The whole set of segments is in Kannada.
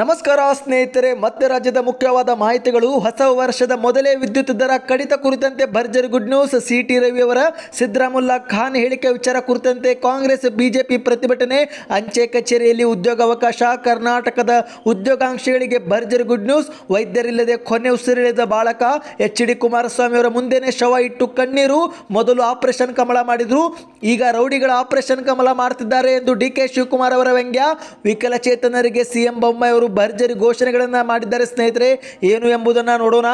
ನಮಸ್ಕಾರ ಸ್ನೇಹಿತರೆ ಮತ್ತೆ ರಾಜ್ಯದ ಮುಖ್ಯವಾದ ಮಾಹಿತಿಗಳು ಹೊಸ ವರ್ಷದ ಮೊದಲೇ ವಿದ್ಯುತ್ ದರ ಕಡಿತ ಕುರಿತಂತೆ ಭರ್ಜರಿ ಗುಡ್ ನ್ಯೂಸ್ ಸಿ ಟಿ ಅವರ ಸಿದ್ದರಾಮುಲ್ಲಾ ಖಾನ್ ಹೇಳಿಕೆ ವಿಚಾರ ಕುರಿತಂತೆ ಕಾಂಗ್ರೆಸ್ ಬಿಜೆಪಿ ಪ್ರತಿಭಟನೆ ಅಂಚೆ ಕಚೇರಿಯಲ್ಲಿ ಉದ್ಯೋಗಾವಕಾಶ ಕರ್ನಾಟಕದ ಉದ್ಯೋಗಾಂಕ್ಷಿಗಳಿಗೆ ಭರ್ಜರಿ ಗುಡ್ ನ್ಯೂಸ್ ವೈದ್ಯರಿಲ್ಲದೆ ಕೊನೆ ಉಸಿರಿಳಿದ ಬಾಲಕ ಎಚ್ ಡಿ ಕುಮಾರಸ್ವಾಮಿ ಅವರ ಮುಂದೆನೆ ಶವ ಇಟ್ಟು ಕಣ್ಣೀರು ಮೊದಲು ಆಪರೇಷನ್ ಕಮಲ ಮಾಡಿದ್ರು ಈಗ ರೌಡಿಗಳ ಆಪರೇಷನ್ ಕಮಲ ಮಾಡ್ತಿದ್ದಾರೆ ಎಂದು ಡಿ ಕೆ ಶಿವಕುಮಾರ್ ಅವರ ವ್ಯಂಗ್ಯ ವಿಕಲಚೇತನರಿಗೆ ಸಿಎಂ ಬೊಮ್ಮಾಯಿ ಅವರು ಅವರು ಭರ್ಜರಿ ಘೋಷಣೆಗಳನ್ನು ಮಾಡಿದ್ದಾರೆ ಸ್ನೇಹಿತರೆ ಏನು ಎಂಬುದನ್ನು ನೋಡೋಣ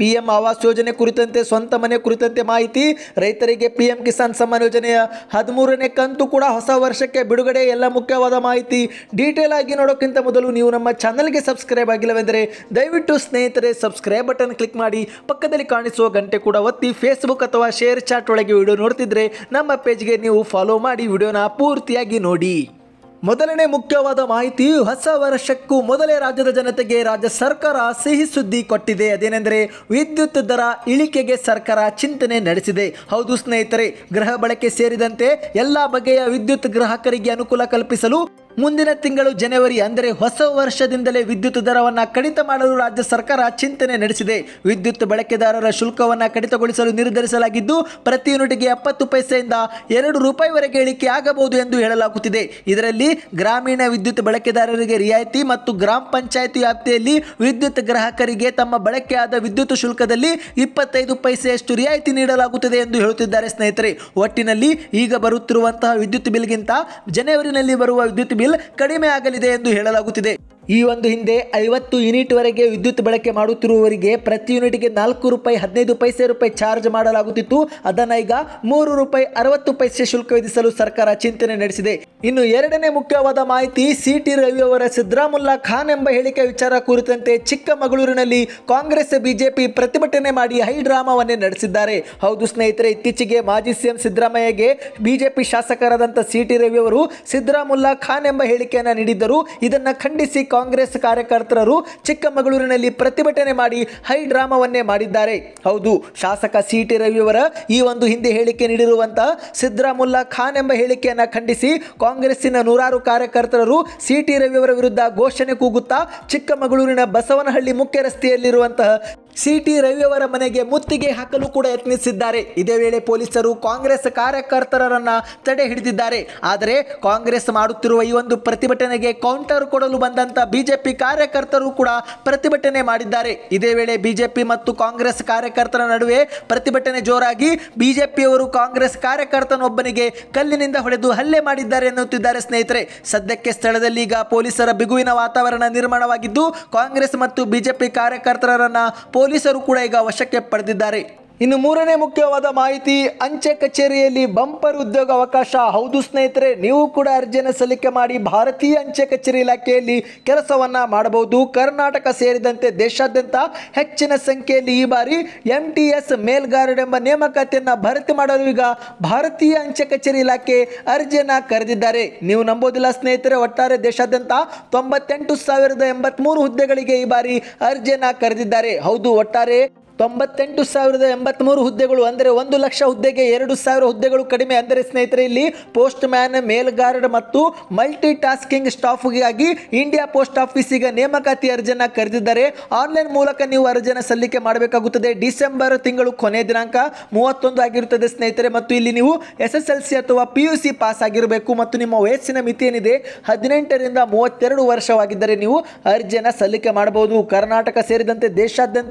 ಪಿ ಎಂ ಆವಾಸ್ ಯೋಜನೆ ಕುರಿತಂತೆ ಸ್ವಂತ ಮನೆ ಕುರಿತಂತೆ ಮಾಹಿತಿ ರೈತರಿಗೆ ಪಿ ಎಂ ಕಿಸಾನ್ ಸಮ್ಮಾನ್ ಯೋಜನೆಯ ಹದಿಮೂರನೇ ಕಂತು ಕೂಡ ಹೊಸ ವರ್ಷಕ್ಕೆ ಬಿಡುಗಡೆ ಎಲ್ಲ ಮುಖ್ಯವಾದ ಮಾಹಿತಿ ಡೀಟೇಲ್ ಆಗಿ ನೋಡೋಕ್ಕಿಂತ ಮೊದಲು ನೀವು ನಮ್ಮ ಚಾನಲ್ಗೆ ಸಬ್ಸ್ಕ್ರೈಬ್ ಆಗಿಲ್ಲವೆಂದರೆ ದಯವಿಟ್ಟು ಸ್ನೇಹಿತರೆ ಸಬ್ಸ್ಕ್ರೈಬ್ ಬಟನ್ ಕ್ಲಿಕ್ ಮಾಡಿ ಪಕ್ಕದಲ್ಲಿ ಕಾಣಿಸುವ ಗಂಟೆ ಕೂಡ ಒತ್ತಿ ಫೇಸ್ಬುಕ್ ಅಥವಾ ಶೇರ್ ಚಾಟ್ ಒಳಗೆ ವಿಡಿಯೋ ನೋಡ್ತಿದ್ರೆ ನಮ್ಮ ಪೇಜ್ಗೆ ನೀವು ಫಾಲೋ ಮಾಡಿ ವಿಡಿಯೋನ ಪೂರ್ತಿಯಾಗಿ ನೋಡಿ ಮೊದಲನೇ ಮುಖ್ಯವಾದ ಮಾಹಿತಿ ಹೊಸ ವರ್ಷಕ್ಕೂ ಮೊದಲೇ ರಾಜ್ಯದ ಜನತೆಗೆ ರಾಜ್ಯ ಸರ್ಕಾರ ಸಿಹಿ ಸುದ್ದಿ ಕೊಟ್ಟಿದೆ ಅದೇನೆಂದರೆ ವಿದ್ಯುತ್ ದರ ಇಳಿಕೆಗೆ ಸರ್ಕಾರ ಚಿಂತನೆ ನಡೆಸಿದೆ ಹೌದು ಸ್ನೇಹಿತರೆ ಗೃಹ ಬಳಕೆ ಸೇರಿದಂತೆ ಎಲ್ಲ ಬಗೆಯ ವಿದ್ಯುತ್ ಗ್ರಾಹಕರಿಗೆ ಅನುಕೂಲ ಕಲ್ಪಿಸಲು ಮುಂದಿನ ತಿಂಗಳು ಜನವರಿ ಅಂದರೆ ಹೊಸ ವರ್ಷದಿಂದಲೇ ವಿದ್ಯುತ್ ದರವನ್ನು ಕಡಿತ ಮಾಡಲು ರಾಜ್ಯ ಸರ್ಕಾರ ಚಿಂತನೆ ನಡೆಸಿದೆ ವಿದ್ಯುತ್ ಬಳಕೆದಾರರ ಶುಲ್ಕವನ್ನು ಕಡಿತಗೊಳಿಸಲು ನಿರ್ಧರಿಸಲಾಗಿದ್ದು ಪ್ರತಿ ಯೂನಿಟ್ಗೆ ಎಪ್ಪತ್ತು ಪೈಸೆಯಿಂದ ಎರಡು ರೂಪಾಯಿವರೆಗೆ ಇಳಿಕೆ ಆಗಬಹುದು ಎಂದು ಹೇಳಲಾಗುತ್ತಿದೆ ಇದರಲ್ಲಿ ಗ್ರಾಮೀಣ ವಿದ್ಯುತ್ ಬಳಕೆದಾರರಿಗೆ ರಿಯಾಯಿತಿ ಮತ್ತು ಗ್ರಾಮ ಪಂಚಾಯತ್ ವ್ಯಾಪ್ತಿಯಲ್ಲಿ ವಿದ್ಯುತ್ ಗ್ರಾಹಕರಿಗೆ ತಮ್ಮ ಬಳಕೆಯಾದ ವಿದ್ಯುತ್ ಶುಲ್ಕದಲ್ಲಿ ಇಪ್ಪತ್ತೈದು ಪೈಸೆಯಷ್ಟು ರಿಯಾಯಿತಿ ನೀಡಲಾಗುತ್ತದೆ ಎಂದು ಹೇಳುತ್ತಿದ್ದಾರೆ ಸ್ನೇಹಿತರೆ ಒಟ್ಟಿನಲ್ಲಿ ಈಗ ಬರುತ್ತಿರುವಂತಹ ವಿದ್ಯುತ್ ಬಿಲ್ಗಿಂತ ಜನವರಿನಲ್ಲಿ ಬರುವ ವಿದ್ಯುತ್ ಬಿಲ್ ಬಿಲ್ ಕಡಿಮೆ ಆಗಲಿದೆ ಎಂದು ಹೇಳಲಾಗುತ್ತಿದೆ ಈ ಒಂದು ಹಿಂದೆ ಐವತ್ತು ಯೂನಿಟ್ವರೆಗೆ ವಿದ್ಯುತ್ ಬಳಕೆ ಮಾಡುತ್ತಿರುವವರಿಗೆ ಪ್ರತಿ ಯೂನಿಟ್ಗೆ ನಾಲ್ಕು ರೂಪಾಯಿ ಹದಿನೈದು ಪೈಸೆ ರೂಪಾಯಿ ಚಾರ್ಜ್ ಮಾಡಲಾಗುತ್ತಿತ್ತು ಅದನ್ನು ಈಗ ಮೂರು ರೂಪಾಯಿ ಅರವತ್ತು ಪೈಸೆ ಶುಲ್ಕ ವಿಧಿಸಲು ಸರ್ಕಾರ ಚಿಂತನೆ ನಡೆಸಿದೆ ಇನ್ನು ಎರಡನೇ ಮುಖ್ಯವಾದ ಮಾಹಿತಿ ಸಿ ಟಿ ರವಿ ಅವರ ಸಿದ್ದರಾಮುಲ್ಲಾ ಖಾನ್ ಎಂಬ ಹೇಳಿಕೆ ವಿಚಾರ ಕುರಿತಂತೆ ಚಿಕ್ಕಮಗಳೂರಿನಲ್ಲಿ ಕಾಂಗ್ರೆಸ್ ಬಿಜೆಪಿ ಪ್ರತಿಭಟನೆ ಮಾಡಿ ಹೈ ಡ್ರಾಮಾವನ್ನೇ ನಡೆಸಿದ್ದಾರೆ ಹೌದು ಸ್ನೇಹಿತರೆ ಇತ್ತೀಚೆಗೆ ಮಾಜಿ ಸಿಎಂ ಸಿದ್ದರಾಮಯ್ಯಗೆ ಬಿಜೆಪಿ ಶಾಸಕರಾದಂಥ ಸಿಟಿ ರವಿ ಅವರು ಸಿದ್ದರಾಮುಲ್ಲಾ ಖಾನ್ ಎಂಬ ಹೇಳಿಕೆಯನ್ನು ನೀಡಿದ್ದರು ಇದನ್ನು ಖಂಡಿಸಿ ಕಾಂಗ್ರೆಸ್ ಕಾರ್ಯಕರ್ತರರು ಚಿಕ್ಕಮಗಳೂರಿನಲ್ಲಿ ಪ್ರತಿಭಟನೆ ಮಾಡಿ ಹೈ ಡ್ರಾಮಾವನ್ನೇ ಮಾಡಿದ್ದಾರೆ ಹೌದು ಶಾಸಕ ಸಿ ಟಿ ರವಿಯವರ ಈ ಒಂದು ಹಿಂದೆ ಹೇಳಿಕೆ ನೀಡಿರುವಂತಹ ಸಿದ್ದರಾಮುಲ್ಲಾ ಖಾನ್ ಎಂಬ ಹೇಳಿಕೆಯನ್ನು ಖಂಡಿಸಿ ಕಾಂಗ್ರೆಸ್ಸಿನ ನೂರಾರು ಕಾರ್ಯಕರ್ತರರು ಸಿ ಟಿ ರವಿಯವರ ವಿರುದ್ಧ ಘೋಷಣೆ ಕೂಗುತ್ತಾ ಚಿಕ್ಕಮಗಳೂರಿನ ಬಸವನಹಳ್ಳಿ ಮುಖ್ಯ ರಸ್ತೆಯಲ್ಲಿರುವಂತಹ ಸಿಟಿ ಅವರ ಮನೆಗೆ ಮುತ್ತಿಗೆ ಹಾಕಲು ಕೂಡ ಯತ್ನಿಸಿದ್ದಾರೆ ಇದೇ ವೇಳೆ ಪೊಲೀಸರು ಕಾಂಗ್ರೆಸ್ ಕಾರ್ಯಕರ್ತರನ್ನ ತಡೆ ಹಿಡಿದಿದ್ದಾರೆ ಆದರೆ ಕಾಂಗ್ರೆಸ್ ಮಾಡುತ್ತಿರುವ ಈ ಒಂದು ಪ್ರತಿಭಟನೆಗೆ ಕೌಂಟರ್ ಕೊಡಲು ಬಂದಂತ ಬಿಜೆಪಿ ಕಾರ್ಯಕರ್ತರು ಕೂಡ ಪ್ರತಿಭಟನೆ ಮಾಡಿದ್ದಾರೆ ಇದೇ ವೇಳೆ ಬಿಜೆಪಿ ಮತ್ತು ಕಾಂಗ್ರೆಸ್ ಕಾರ್ಯಕರ್ತರ ನಡುವೆ ಪ್ರತಿಭಟನೆ ಜೋರಾಗಿ ಬಿಜೆಪಿಯವರು ಕಾಂಗ್ರೆಸ್ ಕಾರ್ಯಕರ್ತನೊಬ್ಬನಿಗೆ ಕಲ್ಲಿನಿಂದ ಹೊಡೆದು ಹಲ್ಲೆ ಮಾಡಿದ್ದಾರೆ ಎನ್ನುತ್ತಿದ್ದಾರೆ ಸ್ನೇಹಿತರೆ ಸದ್ಯಕ್ಕೆ ಸ್ಥಳದಲ್ಲಿ ಈಗ ಪೊಲೀಸರ ಬಿಗುವಿನ ವಾತಾವರಣ ನಿರ್ಮಾಣವಾಗಿದ್ದು ಕಾಂಗ್ರೆಸ್ ಮತ್ತು ಬಿಜೆಪಿ ಕಾರ್ಯಕರ್ತರನ್ನ ಪೊಲೀಸರು ಕೂಡ ಈಗ ವಶಕ್ಕೆ ಪಡೆದಿದ್ದಾರೆ ಇನ್ನು ಮೂರನೇ ಮುಖ್ಯವಾದ ಮಾಹಿತಿ ಅಂಚೆ ಕಚೇರಿಯಲ್ಲಿ ಬಂಪರ್ ಉದ್ಯೋಗ ಅವಕಾಶ ಹೌದು ಸ್ನೇಹಿತರೆ ನೀವು ಕೂಡ ಅರ್ಜಿಯನ್ನು ಸಲ್ಲಿಕೆ ಮಾಡಿ ಭಾರತೀಯ ಅಂಚೆ ಕಚೇರಿ ಇಲಾಖೆಯಲ್ಲಿ ಕೆಲಸವನ್ನು ಮಾಡಬಹುದು ಕರ್ನಾಟಕ ಸೇರಿದಂತೆ ದೇಶಾದ್ಯಂತ ಹೆಚ್ಚಿನ ಸಂಖ್ಯೆಯಲ್ಲಿ ಈ ಬಾರಿ ಎಂ ಟಿ ಎಸ್ ಮೇಲ್ಗಾರ್ಡ್ ಎಂಬ ನೇಮಕಾತಿಯನ್ನು ಭರ್ತಿ ಮಾಡಲು ಈಗ ಭಾರತೀಯ ಅಂಚೆ ಕಚೇರಿ ಇಲಾಖೆ ಅರ್ಜಿಯನ್ನ ಕರೆದಿದ್ದಾರೆ ನೀವು ನಂಬೋದಿಲ್ಲ ಸ್ನೇಹಿತರೆ ಒಟ್ಟಾರೆ ದೇಶಾದ್ಯಂತ ತೊಂಬತ್ತೆಂಟು ಸಾವಿರದ ಎಂಬತ್ಮೂರು ಹುದ್ದೆಗಳಿಗೆ ಈ ಬಾರಿ ಅರ್ಜಿಯನ್ನು ಕರೆದಿದ್ದಾರೆ ಹೌದು ಒಟ್ಟಾರೆ ತೊಂಬತ್ತೆಂಟು ಸಾವಿರದ ಎಂಬತ್ತ್ಮೂರು ಹುದ್ದೆಗಳು ಅಂದರೆ ಒಂದು ಲಕ್ಷ ಹುದ್ದೆಗೆ ಎರಡು ಸಾವಿರ ಹುದ್ದೆಗಳು ಕಡಿಮೆ ಅಂದರೆ ಸ್ನೇಹಿತರೆ ಇಲ್ಲಿ ಪೋಸ್ಟ್ ಮ್ಯಾನ್ ಮೇಲ್ಗಾರ್ಡ್ ಮತ್ತು ಮಲ್ಟಿ ಟಾಸ್ಕಿಂಗ್ ಸ್ಟಾಫ್ಗಾಗಿ ಇಂಡಿಯಾ ಪೋಸ್ಟ್ ಆಫೀಸಿಗೆ ನೇಮಕಾತಿ ಅರ್ಜಿಯನ್ನು ಕರೆದಿದ್ದಾರೆ ಆನ್ಲೈನ್ ಮೂಲಕ ನೀವು ಅರ್ಜಿಯನ್ನು ಸಲ್ಲಿಕೆ ಮಾಡಬೇಕಾಗುತ್ತದೆ ಡಿಸೆಂಬರ್ ತಿಂಗಳು ಕೊನೆ ದಿನಾಂಕ ಮೂವತ್ತೊಂದು ಆಗಿರುತ್ತದೆ ಸ್ನೇಹಿತರೆ ಮತ್ತು ಇಲ್ಲಿ ನೀವು ಎಸ್ ಎಸ್ ಎಲ್ ಸಿ ಅಥವಾ ಪಿ ಯು ಸಿ ಪಾಸ್ ಆಗಿರಬೇಕು ಮತ್ತು ನಿಮ್ಮ ವಯಸ್ಸಿನ ಮಿತಿ ಏನಿದೆ ಹದಿನೆಂಟರಿಂದ ಮೂವತ್ತೆರಡು ವರ್ಷವಾಗಿದ್ದರೆ ನೀವು ಅರ್ಜಿಯನ್ನು ಸಲ್ಲಿಕೆ ಮಾಡಬಹುದು ಕರ್ನಾಟಕ ಸೇರಿದಂತೆ ದೇಶಾದ್ಯಂತ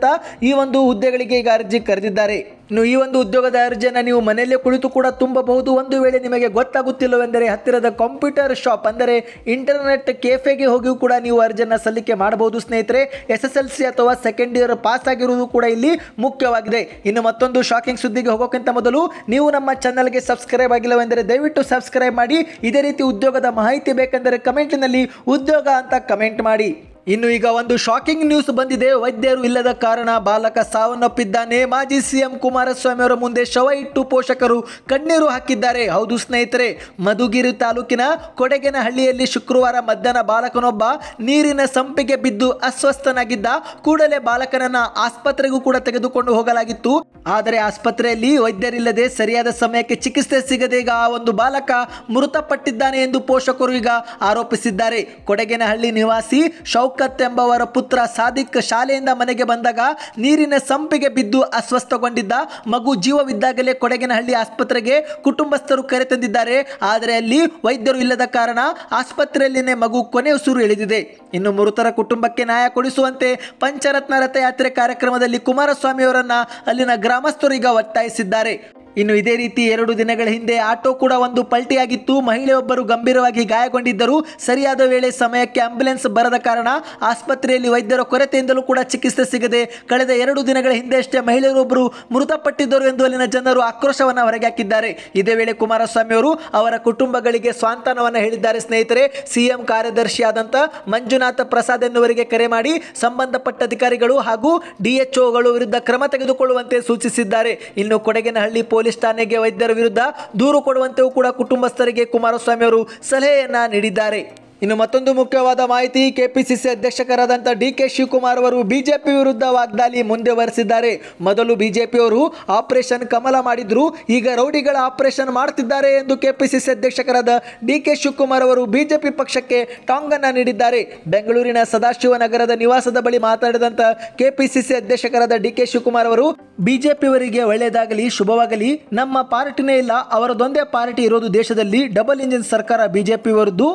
ಈ ಒಂದು ಹುದ್ದೆಗಳಿಗೆ ಈಗ ಅರ್ಜಿ ಕರೆದಿದ್ದಾರೆ ಇನ್ನು ಈ ಒಂದು ಉದ್ಯೋಗದ ಅರ್ಜಿಯನ್ನು ನೀವು ಮನೆಯಲ್ಲೇ ಕುಳಿತು ಕೂಡ ತುಂಬಬಹುದು ಒಂದು ವೇಳೆ ನಿಮಗೆ ಗೊತ್ತಾಗುತ್ತಿಲ್ಲವೆಂದರೆ ಹತ್ತಿರದ ಕಂಪ್ಯೂಟರ್ ಶಾಪ್ ಅಂದರೆ ಇಂಟರ್ನೆಟ್ ಕೆಫೆಗೆ ಹೋಗಿಯೂ ಕೂಡ ನೀವು ಅರ್ಜಿಯನ್ನು ಸಲ್ಲಿಕೆ ಮಾಡಬಹುದು ಸ್ನೇಹಿತರೆ ಎಸ್ ಎಸ್ ಎಲ್ ಸಿ ಅಥವಾ ಸೆಕೆಂಡ್ ಇಯರ್ ಪಾಸ್ ಆಗಿರುವುದು ಕೂಡ ಇಲ್ಲಿ ಮುಖ್ಯವಾಗಿದೆ ಇನ್ನು ಮತ್ತೊಂದು ಶಾಕಿಂಗ್ ಸುದ್ದಿಗೆ ಹೋಗೋಕ್ಕಿಂತ ಮೊದಲು ನೀವು ನಮ್ಮ ಚಾನಲ್ಗೆ ಸಬ್ಸ್ಕ್ರೈಬ್ ಆಗಿಲ್ಲವೆಂದರೆ ದಯವಿಟ್ಟು ಸಬ್ಸ್ಕ್ರೈಬ್ ಮಾಡಿ ಇದೇ ರೀತಿ ಉದ್ಯೋಗದ ಮಾಹಿತಿ ಬೇಕೆಂದರೆ ಕಮೆಂಟ್ನಲ್ಲಿ ಉದ್ಯೋಗ ಅಂತ ಕಮೆಂಟ್ ಮಾಡಿ ಇನ್ನು ಈಗ ಒಂದು ಶಾಕಿಂಗ್ ನ್ಯೂಸ್ ಬಂದಿದೆ ವೈದ್ಯರು ಇಲ್ಲದ ಕಾರಣ ಬಾಲಕ ಸಾವನ್ನಪ್ಪಿದ್ದಾನೆ ಮಾಜಿ ಸಿಎಂ ಕುಮಾರಸ್ವಾಮಿ ಅವರ ಮುಂದೆ ಶವ ಇಟ್ಟು ಪೋಷಕರು ಕಣ್ಣೀರು ಹಾಕಿದ್ದಾರೆ ಹೌದು ಸ್ನೇಹಿತರೆ ಮಧುಗಿರಿ ತಾಲೂಕಿನ ಕೊಡಗೇನಹಳ್ಳಿಯಲ್ಲಿ ಶುಕ್ರವಾರ ಮಧ್ಯಾಹ್ನ ಬಾಲಕನೊಬ್ಬ ನೀರಿನ ಸಂಪಿಗೆ ಬಿದ್ದು ಅಸ್ವಸ್ಥನಾಗಿದ್ದ ಕೂಡಲೇ ಬಾಲಕನನ್ನ ಆಸ್ಪತ್ರೆಗೂ ಕೂಡ ತೆಗೆದುಕೊಂಡು ಹೋಗಲಾಗಿತ್ತು ಆದರೆ ಆಸ್ಪತ್ರೆಯಲ್ಲಿ ವೈದ್ಯರಿಲ್ಲದೆ ಸರಿಯಾದ ಸಮಯಕ್ಕೆ ಚಿಕಿತ್ಸೆ ಸಿಗದೆ ಈಗ ಆ ಒಂದು ಬಾಲಕ ಮೃತಪಟ್ಟಿದ್ದಾನೆ ಎಂದು ಪೋಷಕರು ಈಗ ಆರೋಪಿಸಿದ್ದಾರೆ ಕೊಡಗೇನಹಳ್ಳಿ ನಿವಾಸಿ ಶೌ ಶೌಕತ್ ಎಂಬವರ ಪುತ್ರ ಸಾದಿಕ್ ಶಾಲೆಯಿಂದ ಮನೆಗೆ ಬಂದಾಗ ನೀರಿನ ಸಂಪಿಗೆ ಬಿದ್ದು ಅಸ್ವಸ್ಥಗೊಂಡಿದ್ದ ಮಗು ಜೀವವಿದ್ದಾಗಲೇ ಕೊಡಗಿನಹಳ್ಳಿ ಆಸ್ಪತ್ರೆಗೆ ಕುಟುಂಬಸ್ಥರು ಕರೆತಂದಿದ್ದಾರೆ ಆದರೆ ಅಲ್ಲಿ ವೈದ್ಯರು ಇಲ್ಲದ ಕಾರಣ ಆಸ್ಪತ್ರೆಯಲ್ಲಿನೇ ಮಗು ಕೊನೆ ಉಸಿರು ಎಳೆದಿದೆ ಇನ್ನು ಮೃತರ ಕುಟುಂಬಕ್ಕೆ ನ್ಯಾಯ ಕೊಡಿಸುವಂತೆ ಪಂಚರತ್ನ ರಥಯಾತ್ರೆ ಕಾರ್ಯಕ್ರಮದಲ್ಲಿ ಕುಮಾರಸ್ವಾಮಿಯವರನ್ನ ಅಲ್ಲಿನ ಗ್ರಾಮಸ್ಥರು ಈಗ ಒತ್ತಾಯಿಸಿದ್ದಾರೆ ಇನ್ನು ಇದೇ ರೀತಿ ಎರಡು ದಿನಗಳ ಹಿಂದೆ ಆಟೋ ಕೂಡ ಒಂದು ಪಲ್ಟಿಯಾಗಿತ್ತು ಮಹಿಳೆಯೊಬ್ಬರು ಗಂಭೀರವಾಗಿ ಗಾಯಗೊಂಡಿದ್ದರು ಸರಿಯಾದ ವೇಳೆ ಸಮಯಕ್ಕೆ ಆಂಬ್ಯುಲೆನ್ಸ್ ಬರದ ಕಾರಣ ಆಸ್ಪತ್ರೆಯಲ್ಲಿ ವೈದ್ಯರ ಕೊರತೆಯಿಂದಲೂ ಕೂಡ ಚಿಕಿತ್ಸೆ ಸಿಗದೆ ಕಳೆದ ಎರಡು ದಿನಗಳ ಹಿಂದೆಯಷ್ಟೇ ಮಹಿಳೆಯರೊಬ್ಬರು ಮೃತಪಟ್ಟಿದ್ದರು ಎಂದು ಅಲ್ಲಿನ ಜನರು ಆಕ್ರೋಶವನ್ನು ಹೊರಗೆ ಹಾಕಿದ್ದಾರೆ ಇದೇ ವೇಳೆ ಕುಮಾರಸ್ವಾಮಿ ಅವರು ಅವರ ಕುಟುಂಬಗಳಿಗೆ ಸ್ವಾಂತನವನ್ನು ಹೇಳಿದ್ದಾರೆ ಸ್ನೇಹಿತರೆ ಸಿಎಂ ಕಾರ್ಯದರ್ಶಿಯಾದಂಥ ಮಂಜುನಾಥ ಪ್ರಸಾದ್ ಎನ್ನುವರಿಗೆ ಕರೆ ಮಾಡಿ ಸಂಬಂಧಪಟ್ಟ ಅಧಿಕಾರಿಗಳು ಹಾಗೂ ಡಿಎಚ್ಒಗಳು ವಿರುದ್ಧ ಕ್ರಮ ತೆಗೆದುಕೊಳ್ಳುವಂತೆ ಸೂಚಿಸಿದ್ದಾರೆ ಇನ್ನು ಕೊಡಗಿನಹಳ್ಳಿ ಪೊಲೀಸ್ ಪೊಲೀಸ್ ಠಾಣೆಗೆ ವೈದ್ಯರ ವಿರುದ್ಧ ದೂರು ಕೊಡುವಂತೆಯೂ ಕೂಡ ಕುಟುಂಬಸ್ಥರಿಗೆ ಕುಮಾರಸ್ವಾಮಿ ಅವರು ಸಲಹೆಯನ್ನ ನೀಡಿದ್ದಾರೆ ಇನ್ನು ಮತ್ತೊಂದು ಮುಖ್ಯವಾದ ಮಾಹಿತಿ ಕೆಪಿಸಿಸಿ ಅಧ್ಯಕ್ಷಕರಾದಂಥ ಡಿ ಕೆ ಶಿವಕುಮಾರ್ ಅವರು ಬಿಜೆಪಿ ವಿರುದ್ಧ ವಾಗ್ದಾಳಿ ಮುಂದುವರೆಸಿದ್ದಾರೆ ಮೊದಲು ಬಿಜೆಪಿಯವರು ಆಪರೇಷನ್ ಕಮಲ ಮಾಡಿದ್ರು ಈಗ ರೌಡಿಗಳ ಆಪರೇಷನ್ ಮಾಡುತ್ತಿದ್ದಾರೆ ಎಂದು ಕೆಪಿಸಿಸಿ ಅಧ್ಯಕ್ಷಕರಾದ ಡಿ ಕೆ ಶಿವಕುಮಾರ್ ಅವರು ಬಿಜೆಪಿ ಪಕ್ಷಕ್ಕೆ ಟಾಂಗ್ ನೀಡಿದ್ದಾರೆ ಬೆಂಗಳೂರಿನ ಸದಾಶಿವನಗರದ ನಿವಾಸದ ಬಳಿ ಮಾತನಾಡಿದಂಥ ಕೆಪಿಸಿಸಿ ಅಧ್ಯಕ್ಷಕರಾದ ಡಿ ಕೆ ಶಿವಕುಮಾರ್ ಅವರು ಬಿಜೆಪಿಯವರಿಗೆ ಒಳ್ಳೆಯದಾಗಲಿ ಶುಭವಾಗಲಿ ನಮ್ಮ ಪಾರ್ಟಿನೇ ಇಲ್ಲ ಅವರದೊಂದೇ ಪಾರ್ಟಿ ಇರೋದು ದೇಶದಲ್ಲಿ ಡಬಲ್ ಇಂಜಿನ್ ಸರ್ಕಾರ ಬಿಜೆಪಿಯವರದ್ದು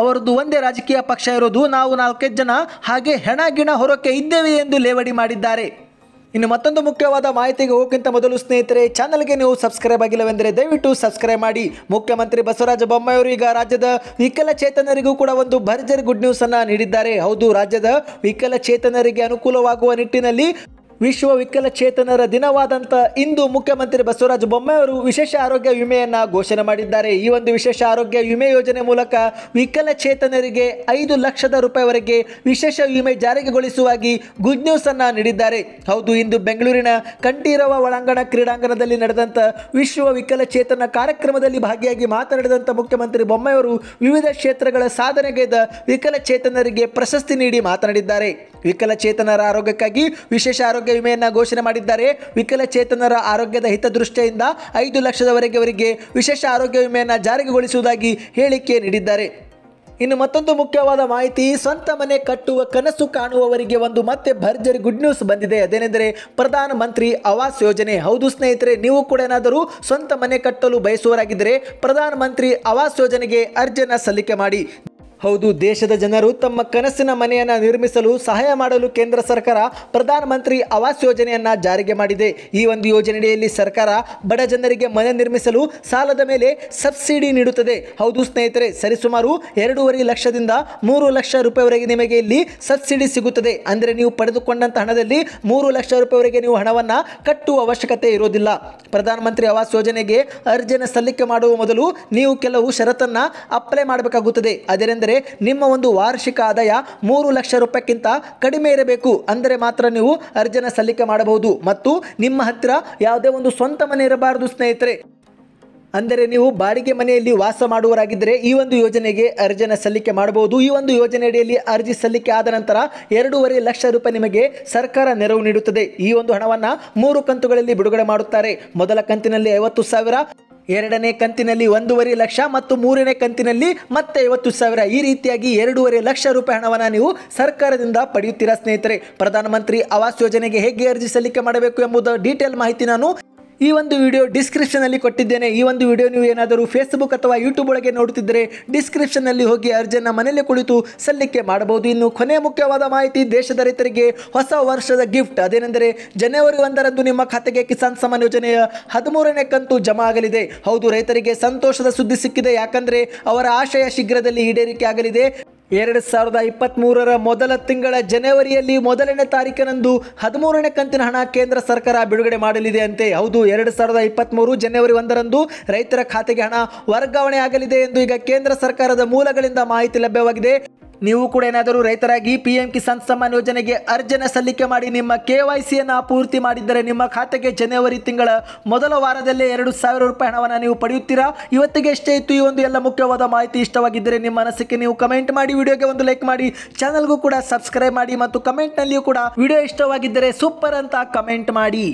ಅವರದ್ದು ಒಂದೇ ರಾಜಕೀಯ ಪಕ್ಷ ಇರೋದು ನಾವು ನಾಲ್ಕೈದು ಜನ ಹಾಗೆ ಹೆಣ ಗಿಣ ಹೊರಕ್ಕೆ ಇದ್ದೇವೆ ಎಂದು ಲೇವಡಿ ಮಾಡಿದ್ದಾರೆ ಇನ್ನು ಮತ್ತೊಂದು ಮುಖ್ಯವಾದ ಮಾಹಿತಿಗೆ ಹೋಗೋಕ್ಕಿಂತ ಮೊದಲು ಸ್ನೇಹಿತರೆ ಚಾನಲ್ಗೆ ನೀವು ಸಬ್ಸ್ಕ್ರೈಬ್ ಆಗಿಲ್ಲವೆಂದರೆ ದಯವಿಟ್ಟು ಸಬ್ಸ್ಕ್ರೈಬ್ ಮಾಡಿ ಮುಖ್ಯಮಂತ್ರಿ ಬಸವರಾಜ ಬೊಮ್ಮಾಯಿಯವರು ಈಗ ರಾಜ್ಯದ ವಿಕಲಚೇತನರಿಗೂ ಕೂಡ ಒಂದು ಭರ್ಜರಿ ಗುಡ್ ನ್ಯೂಸ್ ಅನ್ನ ನೀಡಿದ್ದಾರೆ ಹೌದು ರಾಜ್ಯದ ವಿಕಲಚೇತನರಿಗೆ ಅನುಕೂಲವಾಗುವ ನಿಟ್ಟಿನಲ್ಲಿ ವಿಶ್ವ ವಿಕಲಚೇತನರ ದಿನವಾದಂಥ ಇಂದು ಮುಖ್ಯಮಂತ್ರಿ ಬಸವರಾಜ ಅವರು ವಿಶೇಷ ಆರೋಗ್ಯ ವಿಮೆಯನ್ನ ಘೋಷಣೆ ಮಾಡಿದ್ದಾರೆ ಈ ಒಂದು ವಿಶೇಷ ಆರೋಗ್ಯ ವಿಮೆ ಯೋಜನೆ ಮೂಲಕ ವಿಕಲಚೇತನರಿಗೆ ಐದು ಲಕ್ಷದ ರೂಪಾಯಿವರೆಗೆ ವಿಶೇಷ ವಿಮೆ ಜಾರಿಗೆಗೊಳಿಸುವಾಗಿ ಗುಡ್ ನ್ಯೂಸ್ ಅನ್ನು ನೀಡಿದ್ದಾರೆ ಹೌದು ಇಂದು ಬೆಂಗಳೂರಿನ ಕಂಠೀರವ ಒಳಾಂಗಣ ಕ್ರೀಡಾಂಗಣದಲ್ಲಿ ನಡೆದಂಥ ವಿಶ್ವ ವಿಕಲಚೇತನ ಕಾರ್ಯಕ್ರಮದಲ್ಲಿ ಭಾಗಿಯಾಗಿ ಮಾತನಾಡಿದಂಥ ಮುಖ್ಯಮಂತ್ರಿ ಅವರು ವಿವಿಧ ಕ್ಷೇತ್ರಗಳ ಸಾಧನೆಗೈದ ವಿಕಲಚೇತನರಿಗೆ ಪ್ರಶಸ್ತಿ ನೀಡಿ ಮಾತನಾಡಿದ್ದಾರೆ ವಿಕಲಚೇತನರ ಆರೋಗ್ಯಕ್ಕಾಗಿ ವಿಶೇಷ ಆರೋಗ್ಯ ವಿಮೆಯನ್ನು ಘೋಷಣೆ ಮಾಡಿದ್ದಾರೆ ವಿಕಲಚೇತನರ ಆರೋಗ್ಯದ ಹಿತದೃಷ್ಟಿಯಿಂದ ಐದು ಲಕ್ಷದವರೆಗೆ ಅವರಿಗೆ ವಿಶೇಷ ಆರೋಗ್ಯ ವಿಮೆಯನ್ನು ಜಾರಿಗೊಳಿಸುವುದಾಗಿ ಹೇಳಿಕೆ ನೀಡಿದ್ದಾರೆ ಇನ್ನು ಮತ್ತೊಂದು ಮುಖ್ಯವಾದ ಮಾಹಿತಿ ಸ್ವಂತ ಮನೆ ಕಟ್ಟುವ ಕನಸು ಕಾಣುವವರಿಗೆ ಒಂದು ಮತ್ತೆ ಭರ್ಜರಿ ಗುಡ್ ನ್ಯೂಸ್ ಬಂದಿದೆ ಅದೇನೆಂದರೆ ಪ್ರಧಾನ ಮಂತ್ರಿ ಆವಾಸ್ ಯೋಜನೆ ಹೌದು ಸ್ನೇಹಿತರೆ ನೀವು ಕೂಡ ಏನಾದರೂ ಸ್ವಂತ ಮನೆ ಕಟ್ಟಲು ಬಯಸುವರಾಗಿದ್ದರೆ ಪ್ರಧಾನ ಮಂತ್ರಿ ಆವಾಸ್ ಯೋಜನೆಗೆ ಅರ್ಜಿಯನ್ನು ಸಲ್ಲಿಕೆ ಮಾಡಿ ಹೌದು ದೇಶದ ಜನರು ತಮ್ಮ ಕನಸಿನ ಮನೆಯನ್ನು ನಿರ್ಮಿಸಲು ಸಹಾಯ ಮಾಡಲು ಕೇಂದ್ರ ಸರ್ಕಾರ ಪ್ರಧಾನಮಂತ್ರಿ ಆವಾಸ್ ಯೋಜನೆಯನ್ನ ಜಾರಿಗೆ ಮಾಡಿದೆ ಈ ಒಂದು ಯೋಜನೆಯಲ್ಲಿ ಸರ್ಕಾರ ಬಡ ಜನರಿಗೆ ಮನೆ ನಿರ್ಮಿಸಲು ಸಾಲದ ಮೇಲೆ ಸಬ್ಸಿಡಿ ನೀಡುತ್ತದೆ ಹೌದು ಸ್ನೇಹಿತರೆ ಸರಿಸುಮಾರು ಎರಡೂವರೆ ಲಕ್ಷದಿಂದ ಮೂರು ಲಕ್ಷ ರೂಪಾಯಿವರೆಗೆ ನಿಮಗೆ ಇಲ್ಲಿ ಸಬ್ಸಿಡಿ ಸಿಗುತ್ತದೆ ಅಂದರೆ ನೀವು ಪಡೆದುಕೊಂಡಂಥ ಹಣದಲ್ಲಿ ಮೂರು ಲಕ್ಷ ರೂಪಾಯಿವರೆಗೆ ನೀವು ಹಣವನ್ನು ಕಟ್ಟುವ ಅವಶ್ಯಕತೆ ಇರೋದಿಲ್ಲ ಪ್ರಧಾನಮಂತ್ರಿ ಆವಾಸ್ ಯೋಜನೆಗೆ ಅರ್ಜಿಯನ್ನು ಸಲ್ಲಿಕೆ ಮಾಡುವ ಮೊದಲು ನೀವು ಕೆಲವು ಷರತ್ತನ್ನು ಅಪ್ಲೈ ಮಾಡಬೇಕಾಗುತ್ತದೆ ಅದೇನೆಂದರೆ ನಿಮ್ಮ ಒಂದು ವಾರ್ಷಿಕ ಆದಾಯ ಮೂರು ಲಕ್ಷ ರೂಪಾಯಿಗಿಂತ ಕಡಿಮೆ ಇರಬೇಕು ಅಂದರೆ ಮಾತ್ರ ನೀವು ಅರ್ಜನ ಸಲ್ಲಿಕೆ ಮಾಡಬಹುದು ಮತ್ತು ನಿಮ್ಮ ಹತ್ತಿರ ಯಾವುದೇ ಒಂದು ಸ್ವಂತ ಮನೆ ಇರಬಾರದು ಸ್ನೇಹಿತರೆ ಅಂದರೆ ನೀವು ಬಾಡಿಗೆ ಮನೆಯಲ್ಲಿ ವಾಸ ಮಾಡುವರಾಗಿದ್ದರೆ ಈ ಒಂದು ಯೋಜನೆಗೆ ಅರ್ಜನ ಸಲ್ಲಿಕೆ ಮಾಡಬಹುದು ಈ ಒಂದು ಯೋಜನೆಯಡಿಯಲ್ಲಿ ಅರ್ಜಿ ಸಲ್ಲಿಕೆ ಆದ ನಂತರ ಎರಡೂವರೆ ಲಕ್ಷ ರೂಪಾಯಿ ನಿಮಗೆ ಸರ್ಕಾರ ನೆರವು ನೀಡುತ್ತದೆ ಈ ಒಂದು ಹಣವನ್ನು ಮೂರು ಕಂತುಗಳಲ್ಲಿ ಬಿಡುಗಡೆ ಮಾಡುತ್ತಾರೆ ಮೊದಲ ಕಂತಿನಲ್ಲಿ ಐವತ್ತು ಸಾವಿರ ಎರಡನೇ ಕಂತಿನಲ್ಲಿ ಒಂದೂವರೆ ಲಕ್ಷ ಮತ್ತು ಮೂರನೇ ಕಂತಿನಲ್ಲಿ ಮತ್ತೆ ಐವತ್ತು ಸಾವಿರ ಈ ರೀತಿಯಾಗಿ ಎರಡೂವರೆ ಲಕ್ಷ ರೂಪಾಯಿ ಹಣವನ್ನು ನೀವು ಸರ್ಕಾರದಿಂದ ಪಡೆಯುತ್ತೀರಾ ಸ್ನೇಹಿತರೆ ಪ್ರಧಾನಮಂತ್ರಿ ಆವಾಸ್ ಯೋಜನೆಗೆ ಹೇಗೆ ಅರ್ಜಿ ಸಲ್ಲಿಕೆ ಮಾಡಬೇಕು ಎಂಬುದರ ಡೀಟೇಲ್ ಮಾಹಿತಿ ನಾನು ಈ ಒಂದು ವಿಡಿಯೋ ಡಿಸ್ಕ್ರಿಪ್ಷನಲ್ಲಿ ಕೊಟ್ಟಿದ್ದೇನೆ ಈ ಒಂದು ವಿಡಿಯೋ ನೀವು ಏನಾದರೂ ಫೇಸ್ಬುಕ್ ಅಥವಾ ಯೂಟ್ಯೂಬ್ ಒಳಗೆ ನೋಡುತ್ತಿದ್ದರೆ ಡಿಸ್ಕ್ರಿಪ್ಷನ್ನಲ್ಲಿ ಹೋಗಿ ಅರ್ಜಿಯನ್ನು ಮನೆಯಲ್ಲೇ ಕುಳಿತು ಸಲ್ಲಿಕೆ ಮಾಡಬಹುದು ಇನ್ನು ಕೊನೆ ಮುಖ್ಯವಾದ ಮಾಹಿತಿ ದೇಶದ ರೈತರಿಗೆ ಹೊಸ ವರ್ಷದ ಗಿಫ್ಟ್ ಅದೇನೆಂದರೆ ಜನವರಿ ಒಂದರಂದು ನಿಮ್ಮ ಖಾತೆಗೆ ಕಿಸಾನ್ ಸಮ್ಮಾನ್ ಯೋಜನೆಯ ಹದಿಮೂರನೇ ಕಂತು ಜಮಾ ಆಗಲಿದೆ ಹೌದು ರೈತರಿಗೆ ಸಂತೋಷದ ಸುದ್ದಿ ಸಿಕ್ಕಿದೆ ಯಾಕಂದರೆ ಅವರ ಆಶಯ ಶೀಘ್ರದಲ್ಲಿ ಈಡೇರಿಕೆ ಆಗಲಿದೆ ಎರಡು ಸಾವಿರದ ಮೂರರ ಮೊದಲ ತಿಂಗಳ ಜನವರಿಯಲ್ಲಿ ಮೊದಲನೇ ತಾರೀಕಿನಂದು ಹದಿಮೂರನೇ ಕಂತಿನ ಹಣ ಕೇಂದ್ರ ಸರ್ಕಾರ ಬಿಡುಗಡೆ ಮಾಡಲಿದೆ ಅಂತೆ ಹೌದು ಎರಡು ಸಾವಿರದ ಮೂರು ಜನವರಿ ಒಂದರಂದು ರೈತರ ಖಾತೆಗೆ ಹಣ ವರ್ಗಾವಣೆಯಾಗಲಿದೆ ಎಂದು ಈಗ ಕೇಂದ್ರ ಸರ್ಕಾರದ ಮೂಲಗಳಿಂದ ಮಾಹಿತಿ ಲಭ್ಯವಾಗಿದೆ ನೀವು ಕೂಡ ಏನಾದರೂ ರೈತರಾಗಿ ಪಿ ಎಂ ಕಿಸಾನ್ ಸಮ್ಮಾನ್ ಯೋಜನೆಗೆ ಅರ್ಜನ ಸಲ್ಲಿಕೆ ಮಾಡಿ ನಿಮ್ಮ ಕೆ ವೈ ಸಿಯನ್ನು ಪೂರ್ತಿ ಮಾಡಿದ್ದರೆ ನಿಮ್ಮ ಖಾತೆಗೆ ಜನವರಿ ತಿಂಗಳ ಮೊದಲ ವಾರದಲ್ಲೇ ಎರಡು ಸಾವಿರ ರೂಪಾಯಿ ಹಣವನ್ನು ನೀವು ಪಡೆಯುತ್ತೀರಾ ಇವತ್ತಿಗೆ ಎಷ್ಟೇ ಇತ್ತು ಈ ಒಂದು ಎಲ್ಲ ಮುಖ್ಯವಾದ ಮಾಹಿತಿ ಇಷ್ಟವಾಗಿದ್ದರೆ ನಿಮ್ಮ ಮನಸ್ಸಿಗೆ ನೀವು ಕಮೆಂಟ್ ಮಾಡಿ ವಿಡಿಯೋಗೆ ಒಂದು ಲೈಕ್ ಮಾಡಿ ಚಾನಲ್ಗೂ ಕೂಡ ಸಬ್ಸ್ಕ್ರೈಬ್ ಮಾಡಿ ಮತ್ತು ಕಮೆಂಟ್ನಲ್ಲಿಯೂ ಕೂಡ ವಿಡಿಯೋ ಇಷ್ಟವಾಗಿದ್ದರೆ ಸೂಪರ್ ಅಂತ ಕಮೆಂಟ್ ಮಾಡಿ